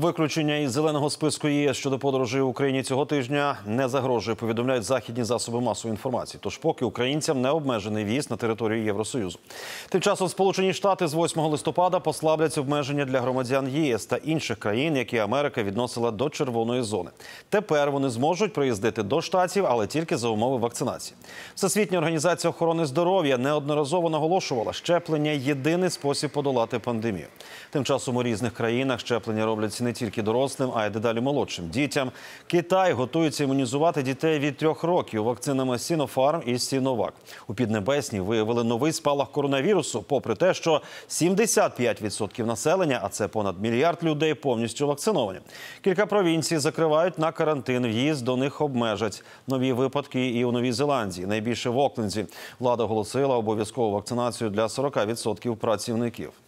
Виключення із зеленого списку ЄС щодо подорожі Україні цього тижня не загрожує. Повідомляють західні засоби масової інформації. Тож, поки українцям не обмежений в'їзд на територію Євросоюзу. Тим часом Сполучені Штати з 8 листопада послаблять обмеження для громадян ЄС та інших країн, які Америка відносила до червоної зони. Тепер вони зможуть приїздити до штатів, але тільки за умови вакцинації. Всесвітня організація охорони здоров'я неодноразово наголошувала, щеплення єдиний спосіб подолати пандемію. Тим часом у різних країнах щеплення роблять не тільки дорослим, а й дедалі молодшим дітям. Китай готується імунізувати дітей від трьох років вакцинами Сінофарм і Сіновак. У піднебесні виявили новий спалах коронавірусу, попри те, що 75% населення, а це понад мільярд людей, повністю вакциновані. Кілька провінцій закривають на карантин. В'їзд до них обмежать нові випадки і у Новій Зеландії. Найбільше в Оклензі влада оголосила обов'язкову вакцинацію для 40% працівників.